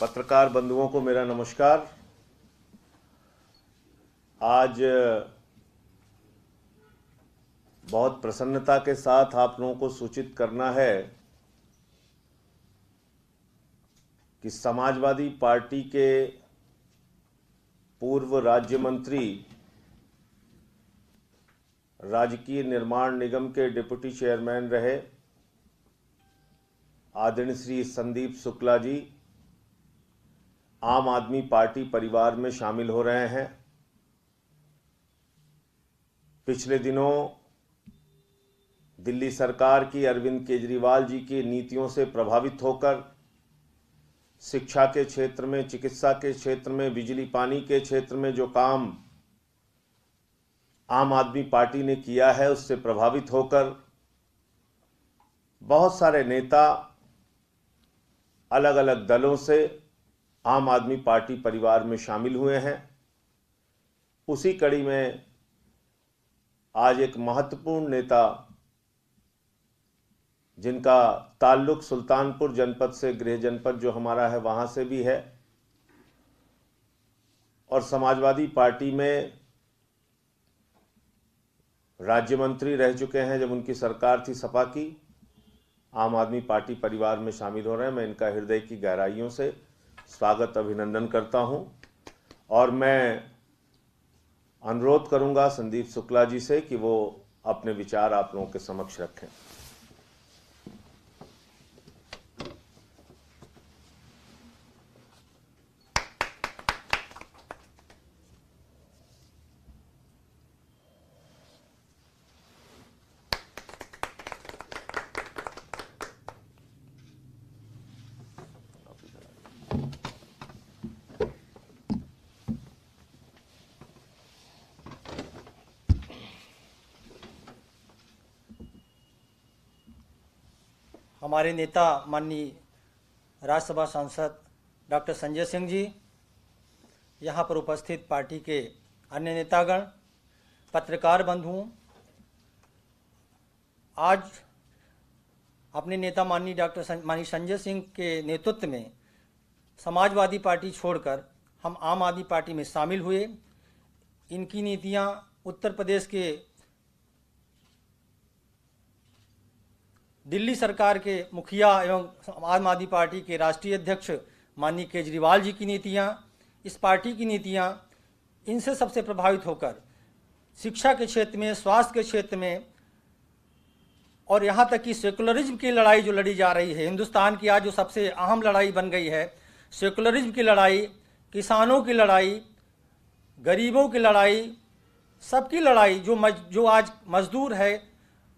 पत्रकार बंधुओं को मेरा नमस्कार आज बहुत प्रसन्नता के साथ आप लोगों को सूचित करना है कि समाजवादी पार्टी के पूर्व राज्य मंत्री राजकीय निर्माण निगम के डिप्टी चेयरमैन रहे आदरणीय श्री संदीप शुक्ला जी आम आदमी पार्टी परिवार में शामिल हो रहे हैं पिछले दिनों दिल्ली सरकार की अरविंद केजरीवाल जी की नीतियों से प्रभावित होकर शिक्षा के क्षेत्र में चिकित्सा के क्षेत्र में बिजली पानी के क्षेत्र में जो काम आम आदमी पार्टी ने किया है उससे प्रभावित होकर बहुत सारे नेता अलग अलग दलों से आम आदमी पार्टी परिवार में शामिल हुए हैं उसी कड़ी में आज एक महत्वपूर्ण नेता जिनका ताल्लुक सुल्तानपुर जनपद से गृह जनपद जो हमारा है वहाँ से भी है और समाजवादी पार्टी में राज्य मंत्री रह चुके हैं जब उनकी सरकार थी सपा की आम आदमी पार्टी परिवार में शामिल हो रहे हैं मैं इनका हृदय की गहराइयों से स्वागत अभिनंदन करता हूं और मैं अनुरोध करूंगा संदीप शुक्ला जी से कि वो अपने विचार आप लोगों के समक्ष रखें हमारे नेता माननीय राज्यसभा सांसद डॉक्टर संजय सिंह जी यहाँ पर उपस्थित पार्टी के अन्य नेतागण पत्रकार बंधुओं आज अपने नेता माननीय डॉक्टर माननीय संजय सिंह के नेतृत्व में समाजवादी पार्टी छोड़कर हम आम आदमी पार्टी में शामिल हुए इनकी नीतियाँ उत्तर प्रदेश के दिल्ली सरकार के मुखिया एवं आम आदमी पार्टी के राष्ट्रीय अध्यक्ष माननीय केजरीवाल जी की नीतियाँ इस पार्टी की नीतियाँ इनसे सबसे प्रभावित होकर शिक्षा के क्षेत्र में स्वास्थ्य के क्षेत्र में और यहाँ तक कि सेकुलरिज्म की लड़ाई जो लड़ी जा रही है हिंदुस्तान की आज जो सबसे अहम लड़ाई बन गई है सेकुलरिज्म की लड़ाई किसानों की लड़ाई गरीबों की लड़ाई सबकी लड़ाई जो मज, जो आज मजदूर है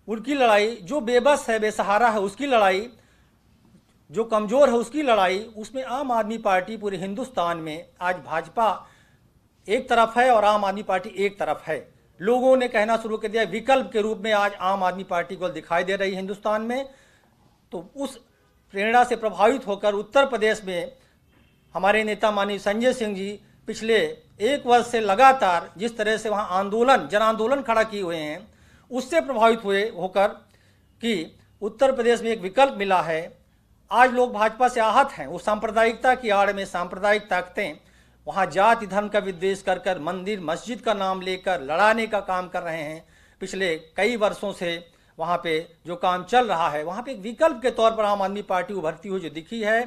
उनकी लड़ाई जो बेबस है बेसहारा है उसकी लड़ाई जो कमज़ोर है उसकी लड़ाई उसमें आम आदमी पार्टी पूरे हिंदुस्तान में आज भाजपा एक तरफ है और आम आदमी पार्टी एक तरफ है लोगों ने कहना शुरू कर दिया विकल्प के रूप में आज आम आदमी पार्टी को दिखाई दे रही है हिंदुस्तान में तो उस प्रेरणा से प्रभावित होकर उत्तर प्रदेश में हमारे नेता मानी संजय सिंह जी पिछले एक वर्ष से लगातार जिस तरह से वहाँ आंदोलन जन आंदोलन खड़ा किए हुए हैं उससे प्रभावित हुए होकर कि उत्तर प्रदेश में एक विकल्प मिला है आज लोग भाजपा से आहत हैं वो सांप्रदायिकता की आड़ में सांप्रदायिक ताकतें वहाँ जाति धर्म का विद्वेश कर कर मंदिर मस्जिद का नाम लेकर लड़ाने का काम कर रहे हैं पिछले कई वर्षों से वहाँ पे जो काम चल रहा है वहाँ पे एक विकल्प के तौर पर आम आदमी पार्टी उभरती हुई जो दिखी है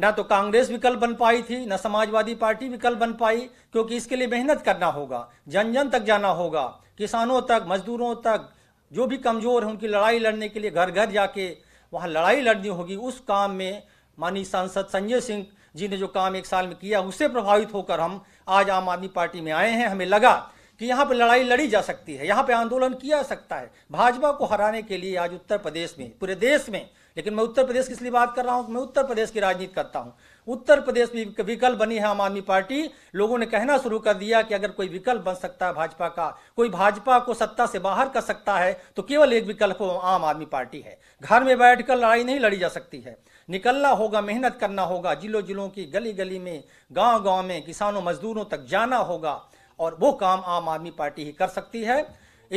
ना तो कांग्रेस विकल्प बन पाई थी ना समाजवादी पार्टी विकल्प बन पाई क्योंकि इसके लिए मेहनत करना होगा जन जन तक जाना होगा किसानों तक मजदूरों तक जो भी कमज़ोर हैं उनकी लड़ाई लड़ने के लिए घर घर जाके वहाँ लड़ाई लड़नी होगी उस काम में माननीय सांसद संजय सिंह जी ने जो काम एक साल में किया उससे प्रभावित होकर हम आज आम आदमी पार्टी में आए हैं हमें लगा कि यहाँ पर लड़ाई लड़ी जा सकती है यहाँ पर आंदोलन किया सकता है भाजपा को हराने के लिए आज उत्तर प्रदेश में पूरे देश में लेकिन मैं उत्तर प्रदेश की इसलिए बात कर रहा हूँ मैं उत्तर प्रदेश की राजनीति करता हूँ उत्तर प्रदेश में विकल्प बनी है आम आदमी पार्टी लोगों ने कहना शुरू कर दिया कि अगर कोई विकल्प बन सकता है भाजपा का कोई भाजपा को सत्ता से बाहर कर सकता है तो केवल एक विकल्प आम आदमी पार्टी है घर में बैठकर लड़ाई नहीं लड़ी जा सकती है निकलना होगा मेहनत करना होगा जिलों जिलों की गली गली में गांव गांव में किसानों मजदूरों तक जाना होगा और वो काम आम आदमी पार्टी ही कर सकती है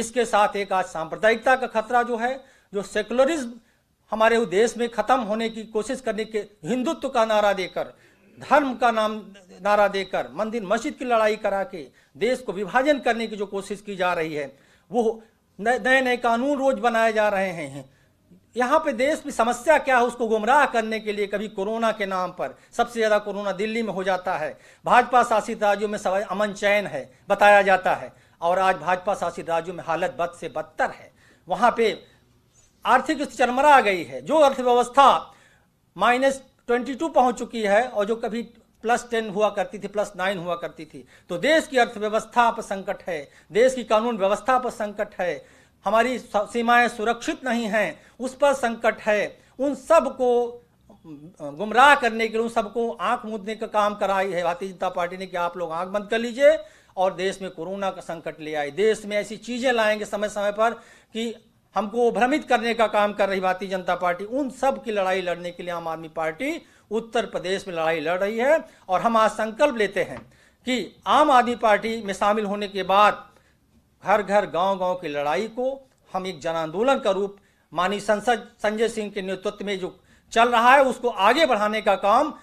इसके साथ एक आज सांप्रदायिकता का खतरा जो है जो सेकुलरिज्म हमारे देश में खत्म होने की कोशिश करने के हिंदुत्व का नारा देकर धर्म का नाम नारा देकर मंदिर मस्जिद की लड़ाई करा के देश को विभाजन करने की जो कोशिश की जा रही है वो नए नए कानून रोज बनाए जा रहे हैं यहाँ पे देश में समस्या क्या है उसको गुमराह करने के लिए कभी कोरोना के नाम पर सबसे ज़्यादा कोरोना दिल्ली में हो जाता है भाजपा शासित राज्यों में सवाई अमन चैन है बताया जाता है और आज भाजपा शासित राज्यों में हालत बद से बदतर है वहाँ पे आर्थिक स्थिति चरमरा आ गई है जो अर्थव्यवस्था माइनस ट्वेंटी टू पहुंच चुकी है और जो कभी प्लस टेन हुआ करती थी प्लस नाइन हुआ करती थी तो देश की अर्थव्यवस्था पर संकट है देश की कानून व्यवस्था पर संकट है हमारी सीमाएं सुरक्षित नहीं हैं उस पर संकट है उन सब को गुमराह करने के लिए उन सबको आंख मूंदने का काम कराई है भारतीय जनता पार्टी ने कि आप लोग आंख बंद कर लीजिए और देश में कोरोना का संकट ले आए देश में ऐसी चीज़ें लाएंगे समय समय पर कि हमको भ्रमित करने का काम कर रही भारतीय जनता पार्टी उन सब की लड़ाई लड़ने के लिए आम आदमी पार्टी उत्तर प्रदेश में लड़ाई लड़ रही है और हम आज संकल्प लेते हैं कि आम आदमी पार्टी में शामिल होने के बाद घर घर गांव गांव की लड़ाई को हम एक जन आंदोलन का रूप माननीय संसद संजय सिंह के नेतृत्व में जो चल रहा है उसको आगे बढ़ाने का काम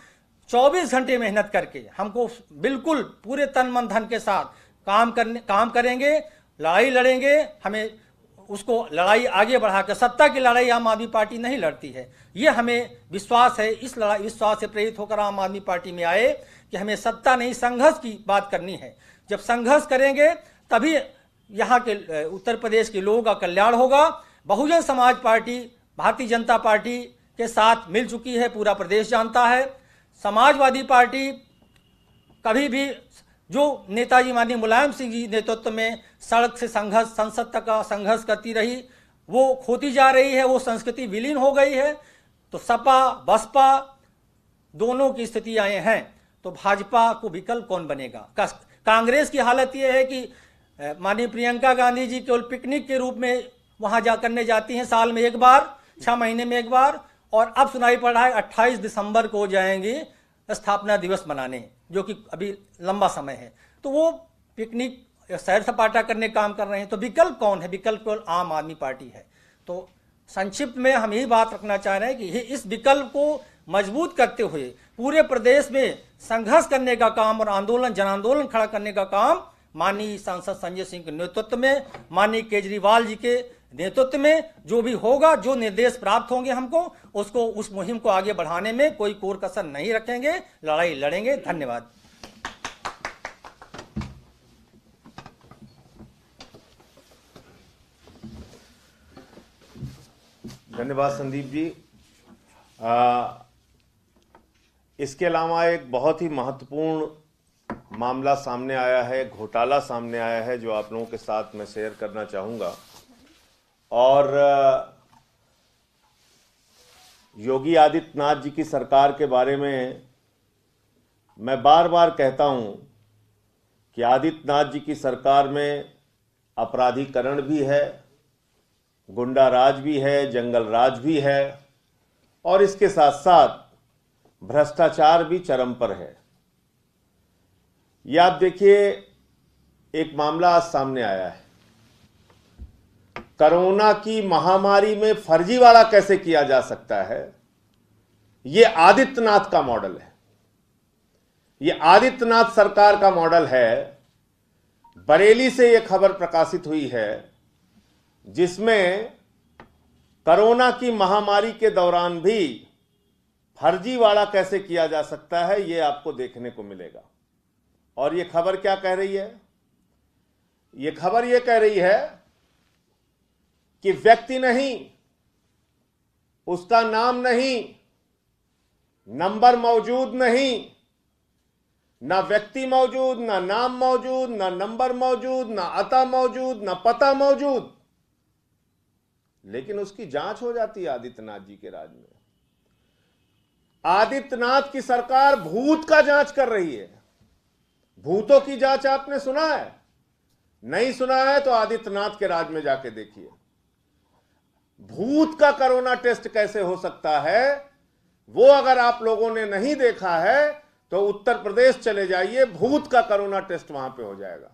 24 घंटे मेहनत करके हमको बिल्कुल पूरे तन मन धन के साथ काम करने काम करेंगे लड़ाई लड़ेंगे हमें उसको लड़ाई आगे बढ़ाकर सत्ता की लड़ाई आम आदमी पार्टी नहीं लड़ती है ये हमें विश्वास है इस लड़ाई विश्वास से प्रेरित होकर आम आदमी पार्टी में आए कि हमें सत्ता नहीं संघर्ष की बात करनी है जब संघर्ष करेंगे तभी यहाँ के उत्तर प्रदेश के लोगों का कल्याण होगा बहुजन समाज पार्टी भारतीय जनता पार्टी के साथ मिल चुकी है पूरा प्रदेश जानता है समाजवादी पार्टी कभी भी जो नेताजी माननीय मुलायम सिंह जी नेतृत्व में सड़क से संघर्ष संसद तक का संघर्ष करती रही वो खोती जा रही है वो संस्कृति विलीन हो गई है तो सपा बसपा दोनों की स्थिति आए हैं तो भाजपा को विकल्प कौन बनेगा कांग्रेस की हालत यह है कि माननीय प्रियंका गांधी जी केवल पिकनिक के रूप में वहां जा करने जाती हैं साल में एक बार छह महीने में एक बार और अब सुनाई पड़ रहा है अट्ठाईस दिसंबर को जाएंगे स्थापना दिवस मनाने जो कि अभी लंबा समय है तो वो पिकनिक सैर सपाटा करने काम कर रहे हैं तो विकल्प कौन है विकल्प कौन आम आदमी पार्टी है तो संक्षिप्त में हम यही बात रखना चाह रहे हैं कि इस विकल्प को मजबूत करते हुए पूरे प्रदेश में संघर्ष करने का काम और आंदोलन जन आंदोलन खड़ा करने का काम माननीय सांसद संजय सिंह के नेतृत्व में माननीय केजरीवाल जी के नेतृत्व में जो भी होगा जो निर्देश प्राप्त होंगे हमको उसको उस मुहिम को आगे बढ़ाने में कोई कोर कसर नहीं रखेंगे लड़ाई लड़ेंगे धन्यवाद धन्यवाद संदीप जी आ, इसके अलावा एक बहुत ही महत्वपूर्ण मामला सामने आया है घोटाला सामने आया है जो आप लोगों के साथ मैं शेयर करना चाहूंगा और योगी आदित्यनाथ जी की सरकार के बारे में मैं बार बार कहता हूँ कि आदित्यनाथ जी की सरकार में अपराधीकरण भी है गुंडा राज भी है जंगल राज भी है और इसके साथ साथ भ्रष्टाचार भी चरम पर है ये आप देखिए एक मामला आज सामने आया है कोरोना की महामारी में फर्जीवाड़ा कैसे किया जा सकता है यह आदित्यनाथ का मॉडल है यह आदित्यनाथ सरकार का मॉडल है बरेली से यह खबर प्रकाशित हुई है जिसमें कोरोना की महामारी के दौरान भी फर्जीवाड़ा कैसे किया जा सकता है यह आपको देखने को मिलेगा और यह खबर क्या कह रही है यह खबर यह कह रही है कि व्यक्ति नहीं उसका नाम नहीं नंबर मौजूद नहीं ना व्यक्ति मौजूद ना नाम मौजूद ना नंबर मौजूद ना अता मौजूद ना पता मौजूद लेकिन उसकी जांच हो जाती है आदित्यनाथ जी के राज में आदित्यनाथ की सरकार भूत का जांच कर रही है भूतों की जांच आपने सुना है नहीं सुना है तो आदित्यनाथ के राज में जाके देखिए भूत का कोरोना टेस्ट कैसे हो सकता है वो अगर आप लोगों ने नहीं देखा है तो उत्तर प्रदेश चले जाइए भूत का कोरोना टेस्ट वहां पे हो जाएगा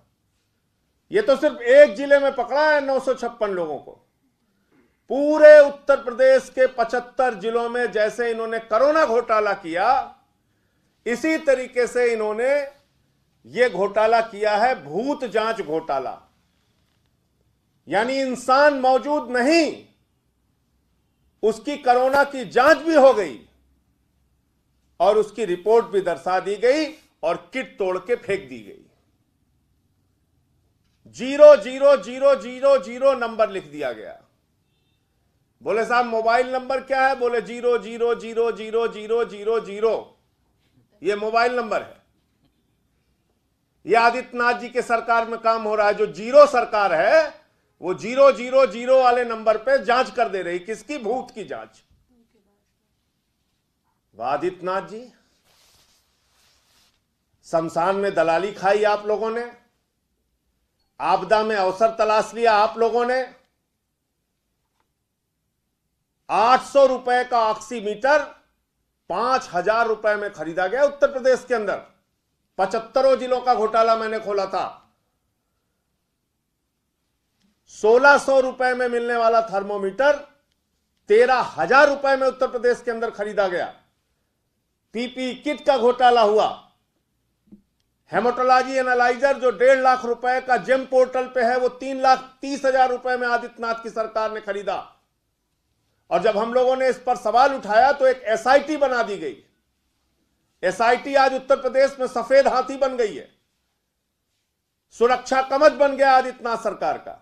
ये तो सिर्फ एक जिले में पकड़ा है नौ लोगों को पूरे उत्तर प्रदेश के 75 जिलों में जैसे इन्होंने कोरोना घोटाला किया इसी तरीके से इन्होंने यह घोटाला किया है भूत जांच घोटाला यानी इंसान मौजूद नहीं उसकी कोरोना की जांच भी हो गई और उसकी रिपोर्ट भी दर्शा दी गई और किट तोड़ के फेंक दी गई zero zero zero zero zero number लिख दिया गया बोले साहब मोबाइल नंबर क्या है बोले zero zero zero zero zero zero zero ये मोबाइल नंबर है ये आदित्यनाथ जी के सरकार में काम हो रहा है जो जीरो सरकार है वो जीरो जीरो जीरो वाले नंबर पे जांच कर दे रही किसकी भूत की जांच वादितनाथ जी शमशान में दलाली खाई आप लोगों ने आपदा में अवसर तलाश लिया आप लोगों ने आठ सौ रुपए का ऑक्सीमीटर पांच हजार रुपए में खरीदा गया उत्तर प्रदेश के अंदर पचहत्तरों जिलों का घोटाला मैंने खोला था सोलह सौ रुपए में मिलने वाला थर्मोमीटर तेरह हजार रुपए में उत्तर प्रदेश के अंदर खरीदा गया पीपी किट का घोटाला हुआ हेमोटोलॉजी एनालाइजर जो डेढ़ लाख रुपए का जेम पोर्टल पे है वो तीन लाख तीस हजार रुपए में आदित्यनाथ की सरकार ने खरीदा और जब हम लोगों ने इस पर सवाल उठाया तो एक एसआईटी बना दी गई एसआईटी आज उत्तर प्रदेश में सफेद हाथी बन गई है सुरक्षा कमच बन गया आदित्यनाथ सरकार का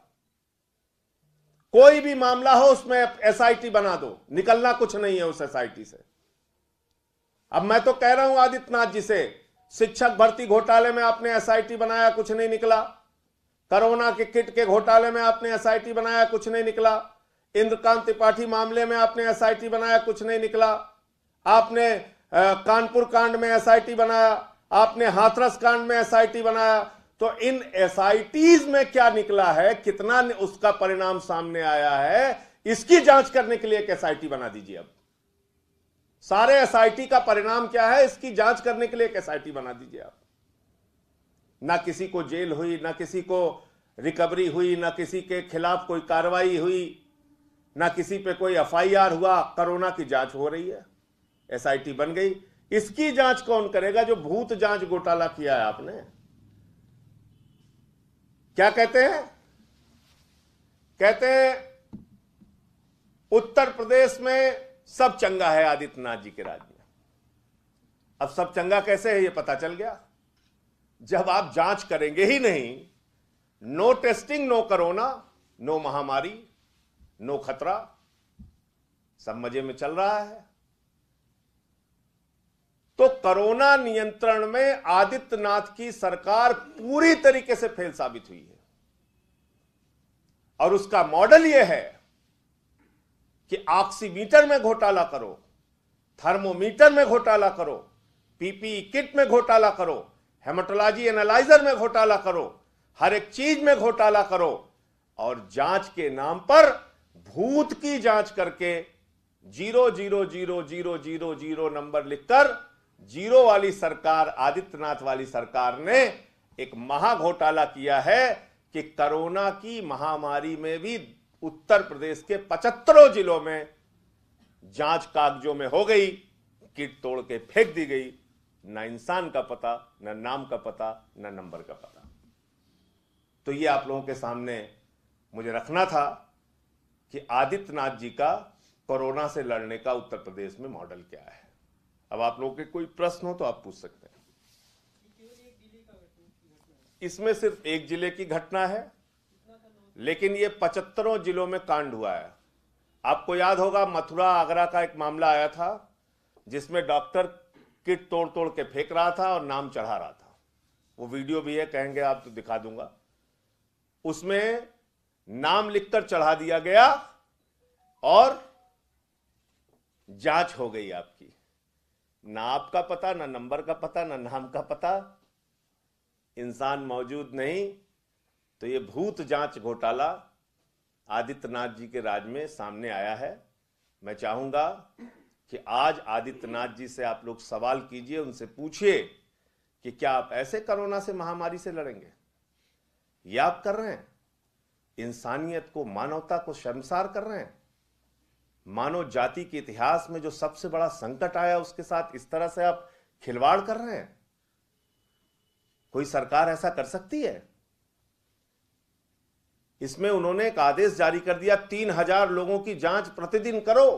कोई भी मामला हो उसमें एसआईटी बना दो निकलना कुछ नहीं है उस एसआईटी से अब मैं तो कह रहा हूं आदित्यनाथ जी से शिक्षक भर्ती घोटाले में आपने एसआईटी बनाया कुछ नहीं निकला कोरोना के किट के घोटाले में आपने एसआईटी बनाया कुछ नहीं निकला इंद्रकांत त्रिपाठी मामले में आपने एसआईटी बनाया कुछ नहीं निकला आपने कानपुर कांड में एसआईटी बनाया आपने हाथरस कांड में एसआईटी बनाया तो इन एस में क्या निकला है कितना उसका परिणाम सामने आया है इसकी जांच करने के लिए एक एस बना दीजिए अब सारे एस का परिणाम क्या है इसकी जांच करने के लिए एक एस बना दीजिए आप ना किसी को जेल हुई ना किसी को रिकवरी हुई ना किसी के खिलाफ कोई कार्रवाई हुई ना किसी पे कोई एफआईआर हुआ कोरोना की जांच हो रही है एसआईटी बन गई इसकी जांच कौन करेगा जो भूत जांच घोटाला किया है आपने क्या कहते हैं कहते हैं उत्तर प्रदेश में सब चंगा है आदित्यनाथ जी के राज्य में अब सब चंगा कैसे है ये पता चल गया जब आप जांच करेंगे ही नहीं no testing no corona no महामारी नो खतरा सब मजे में चल रहा है तो कोरोना नियंत्रण में आदित्यनाथ की सरकार पूरी तरीके से फेल साबित हुई है और उसका मॉडल यह है कि ऑक्सीमीटर में घोटाला करो थर्मोमीटर में घोटाला करो पीपीई किट में घोटाला करो हेमाटोलॉजी एनालाइजर में घोटाला करो हर एक चीज में घोटाला करो और जांच के नाम पर भूत की जांच करके zero zero zero zero zero zero number लिखकर जीरो वाली सरकार आदित्यनाथ वाली सरकार ने एक महाघोटाला किया है कि कोरोना की महामारी में भी उत्तर प्रदेश के पचहत्तरों जिलों में जांच कागजों में हो गई किट तोड़ के फेंक दी गई ना इंसान का पता ना नाम का पता ना नंबर का पता तो ये आप लोगों के सामने मुझे रखना था कि आदित्यनाथ जी का कोरोना से लड़ने का उत्तर प्रदेश में मॉडल क्या है अब आप लोगों के कोई प्रश्न हो तो आप पूछ सकते हैं इसमें सिर्फ एक जिले की घटना है लेकिन ये पचहत्तरों जिलों में कांड हुआ है आपको याद होगा मथुरा आगरा का एक मामला आया था जिसमें डॉक्टर किट तोड़ तोड़ के फेंक रहा था और नाम चढ़ा रहा था वो वीडियो भी है कहेंगे आप तो दिखा दूंगा उसमें नाम लिखकर चढ़ा दिया गया और जांच हो गई आपकी ना आपका पता ना नंबर का पता ना नाम का पता इंसान मौजूद नहीं तो ये भूत जांच घोटाला आदित्यनाथ जी के राज में सामने आया है मैं चाहूंगा कि आज आदित्यनाथ जी से आप लोग सवाल कीजिए उनसे पूछिए कि क्या आप ऐसे कोरोना से महामारी से लड़ेंगे या आप कर रहे हैं इंसानियत को मानवता को शर्मसार कर रहे हैं मानव जाति के इतिहास में जो सबसे बड़ा संकट आया उसके साथ इस तरह से आप खिलवाड़ कर रहे हैं कोई सरकार ऐसा कर सकती है इसमें उन्होंने एक आदेश जारी कर दिया तीन हजार लोगों की जांच प्रतिदिन करो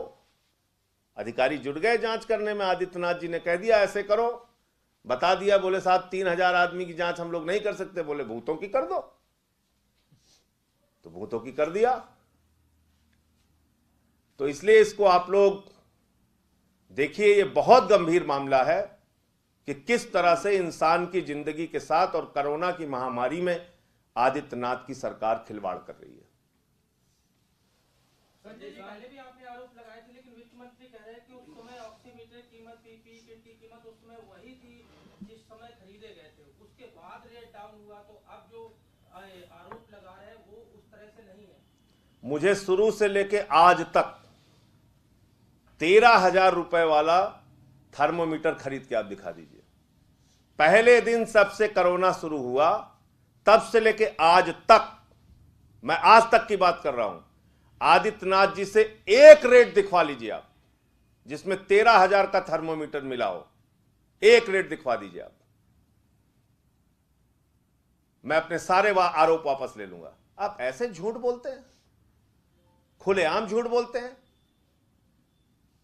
अधिकारी जुट गए जांच करने में आदित्यनाथ जी ने कह दिया ऐसे करो बता दिया बोले साहब तीन हजार आदमी की जांच हम लोग नहीं कर सकते बोले भूतों की कर दो तो भूतों की कर दिया तो इसलिए इसको आप लोग देखिए ये बहुत गंभीर मामला है कि किस तरह से इंसान की जिंदगी के साथ और कोरोना की महामारी में आदित्यनाथ की सरकार खिलवाड़ कर रही है तो मुझे शुरू से लेके आज तक तेरह हजार रुपए वाला थर्मोमीटर खरीद के आप दिखा दीजिए पहले दिन सबसे कोरोना शुरू हुआ तब से लेके आज तक मैं आज तक की बात कर रहा हूं आदित्यनाथ जी से एक रेट दिखवा लीजिए आप जिसमें तेरह हजार का थर्मोमीटर मिला हो एक रेट दिखवा दीजिए आप मैं अपने सारे वा आरोप वापस ले लूंगा आप ऐसे झूठ बोलते हैं खुलेआम झूठ बोलते हैं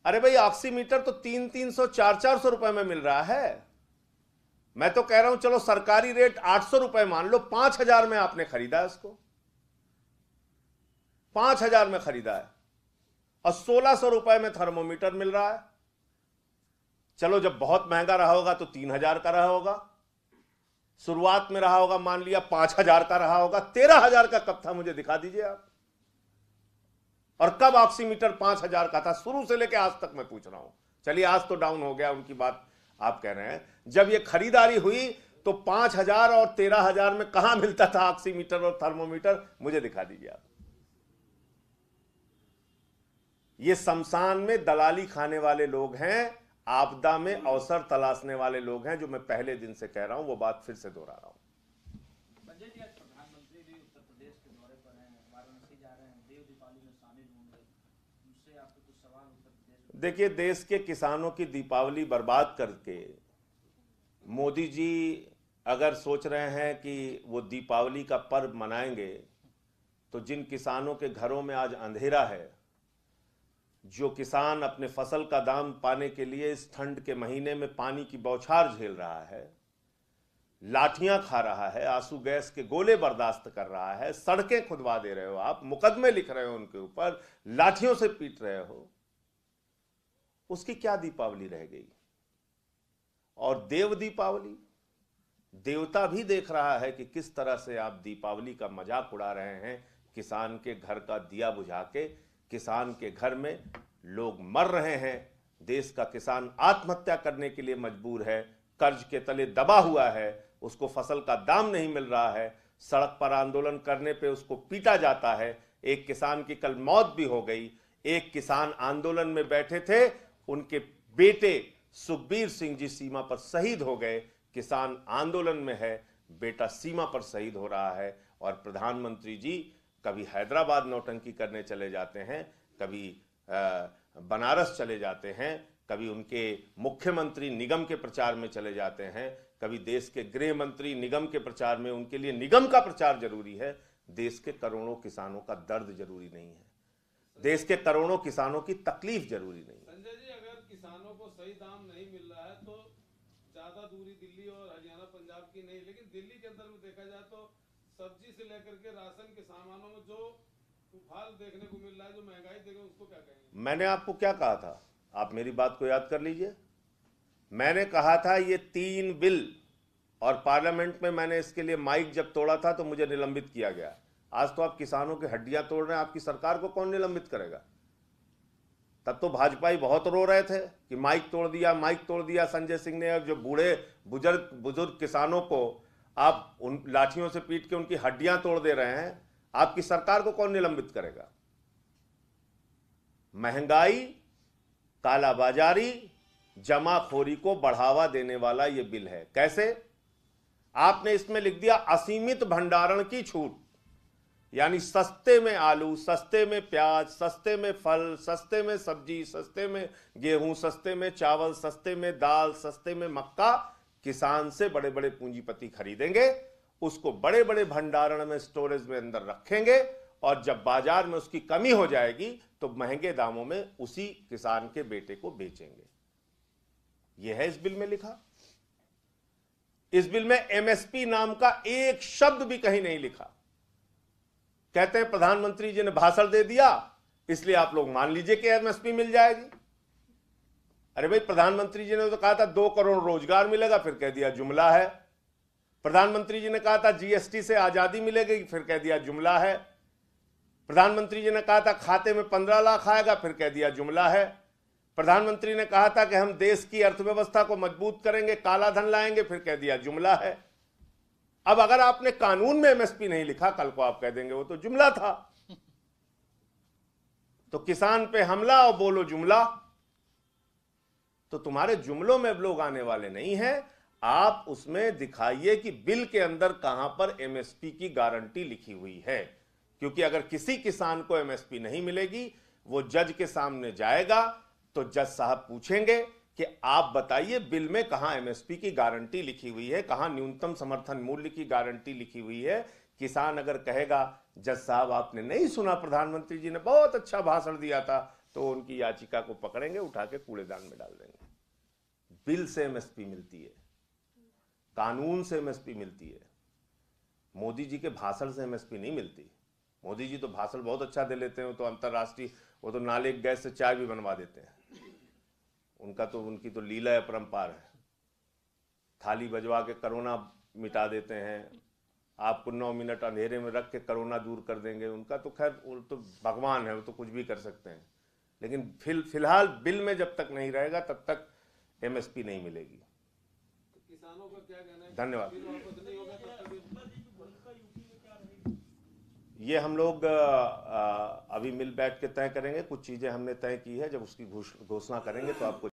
अरे भाई ऑक्सीमीटर तो तीन तीन सौ चार चार सौ रुपए में मिल रहा है मैं तो कह रहा हूं चलो सरकारी रेट आठ सौ रुपए मान लो पांच हजार में आपने खरीदा इसको पांच हजार में खरीदा है और सोलह सौ रुपए में थर्मोमीटर मिल रहा है चलो जब बहुत महंगा रहा होगा तो तीन हजार का रहा होगा शुरुआत में रहा होगा मान लिया पांच हजार का रहा होगा तेरह हजार का कब था मुझे दिखा दीजिए आप और कब ऑक्सीमीटर पांच हजार का था शुरू से लेकर आज तक मैं पूछ रहा हूं चलिए आज तो डाउन हो गया उनकी बात आप कह रहे हैं जब ये खरीदारी हुई तो पांच हजार और तेरह हजार में कहा मिलता था ऑक्सीमीटर और थर्मोमीटर मुझे दिखा दीजिए आप ये शमशान में दलाली खाने वाले लोग हैं आपदा में अवसर तलाशने वाले लोग हैं जो मैं पहले दिन से कह रहा हूं वो बात फिर से दोहरा रहा हूं देखिए देश के किसानों की दीपावली बर्बाद करके मोदी जी अगर सोच रहे हैं कि वो दीपावली का पर्व मनाएंगे तो जिन किसानों के घरों में आज अंधेरा है जो किसान अपने फसल का दाम पाने के लिए इस ठंड के महीने में पानी की बौछार झेल रहा है लाठियां खा रहा है आंसू गैस के गोले बर्दाश्त कर रहा है सड़कें खुदवा दे रहे हो आप मुकदमे लिख रहे हो उनके ऊपर लाठियों से पीट रहे हो उसकी क्या दीपावली रह गई और देव दीपावली देवता भी देख रहा है कि किस तरह से आप दीपावली का मजाक उड़ा रहे हैं किसान के घर का दिया बुझा के किसान के घर में लोग मर रहे हैं देश का किसान आत्महत्या करने के लिए मजबूर है कर्ज के तले दबा हुआ है उसको फसल का दाम नहीं मिल रहा है सड़क पर आंदोलन करने पे उसको पीटा जाता है एक किसान की कल मौत भी हो गई एक किसान आंदोलन में बैठे थे उनके बेटे सुखबीर सिंह जी सीमा पर शहीद हो गए किसान आंदोलन में है बेटा सीमा पर शहीद हो रहा है और प्रधानमंत्री जी कभी हैदराबाद नौटंकी करने चले जाते हैं कभी बनारस चले जाते हैं कभी उनके मुख्यमंत्री निगम के प्रचार में चले जाते हैं कभी देश के गृह मंत्री निगम के प्रचार में उनके लिए निगम का प्रचार जरूरी है देश के करोड़ों किसानों का दर्द जरूरी नहीं है देश के करोड़ों किसानों की तकलीफ जरूरी नहीं है संजय जी अगर किसानों को सही दाम नहीं मिल रहा है तो ज्यादा दूरी दिल्ली और हरियाणा पंजाब की नहीं लेकिन दिल्ली के अंदर में देखा जाए तो सब्जी से लेकर के राशन के सामानों में जो उफाल देखने को मिल रहा है जो महंगाई देख उसको क्या कहेंगे मैंने आपको क्या कहा था आप मेरी बात को याद कर लीजिए मैंने कहा था ये तीन बिल और पार्लियामेंट में मैंने इसके लिए माइक जब तोड़ा था तो मुझे निलंबित किया गया आज तो आप किसानों की हड्डियां तोड़ रहे हैं आपकी सरकार को कौन निलंबित करेगा तब तो भाजपा ही बहुत रो रहे थे कि माइक तोड़ दिया माइक तोड़ दिया संजय सिंह ने और जो बूढ़े बुजुर्ग बुजुर्ग किसानों को आप उन लाठियों से पीट के उनकी हड्डियां तोड़ दे रहे हैं आपकी सरकार को कौन निलंबित करेगा महंगाई कालाबाजारी जमाखोरी को बढ़ावा देने वाला यह बिल है कैसे आपने इसमें लिख दिया असीमित भंडारण की छूट यानी सस्ते में आलू सस्ते में प्याज सस्ते में फल सस्ते में सब्जी सस्ते में गेहूं सस्ते में चावल सस्ते में दाल सस्ते में मक्का किसान से बड़े बड़े पूंजीपति खरीदेंगे उसको बड़े बड़े भंडारण में स्टोरेज में अंदर रखेंगे और जब बाजार में उसकी कमी हो जाएगी तो महंगे दामों में उसी किसान के बेटे को बेचेंगे यह है इस बिल में लिखा इस बिल में एमएसपी नाम का एक शब्द भी कहीं नहीं लिखा कहते हैं प्रधानमंत्री जी ने भाषण दे दिया इसलिए आप लोग मान लीजिए कि एमएसपी मिल जाएगी अरे भाई प्रधानमंत्री जी ने तो कहा था दो करोड़ रोजगार मिलेगा फिर कह दिया जुमला है प्रधानमंत्री जी ने कहा था जीएसटी से आजादी मिलेगी फिर कह दिया जुमला है प्रधानमंत्री जी ने कहा था खाते में पंद्रह लाख आएगा फिर कह दिया जुमला है प्रधानमंत्री ने कहा था कि हम देश की अर्थव्यवस्था को मजबूत करेंगे काला धन लाएंगे फिर कह दिया जुमला है अब अगर आपने कानून में एमएसपी नहीं लिखा कल को आप कह देंगे वो तो जुमला था तो किसान पे हमला और बोलो जुमला तो तुम्हारे जुमलों में लोग आने वाले नहीं हैं आप उसमें दिखाइए कि बिल के अंदर कहां पर एमएसपी की गारंटी लिखी हुई है क्योंकि अगर किसी किसान को एमएसपी नहीं मिलेगी वो जज के सामने जाएगा तो जज साहब पूछेंगे कि आप बताइए बिल में कहा एमएसपी की गारंटी लिखी हुई है कहा न्यूनतम समर्थन मूल्य की गारंटी लिखी हुई है किसान अगर कहेगा जज साहब आपने नहीं सुना प्रधानमंत्री जी ने बहुत अच्छा भाषण दिया था तो उनकी याचिका को पकड़ेंगे उठा के कूड़ेदान में डाल देंगे बिल से एमएसपी मिलती है कानून से एमएसपी मिलती है मोदी जी के भाषण से एमएसपी नहीं मिलती मोदी जी तो भाषण बहुत अच्छा दे लेते हैं वो तो अंतर्राष्ट्रीय वो तो नाले गैस से चाय भी बनवा देते हैं उनका तो उनकी तो लीला या परम्पार है थाली बजवा के करोना मिटा देते हैं आपको नौ मिनट अंधेरे में रख के करोना दूर कर देंगे उनका तो खैर वो तो भगवान है वो तो कुछ भी कर सकते हैं लेकिन फिल फिलहाल बिल में जब तक नहीं रहेगा तब तक एमएसपी नहीं मिलेगी तो धन्यवाद तो ये हम लोग अभी मिल बैठ के तय करेंगे कुछ चीज़ें हमने तय की है जब उसकी घोषणा करेंगे तो आपको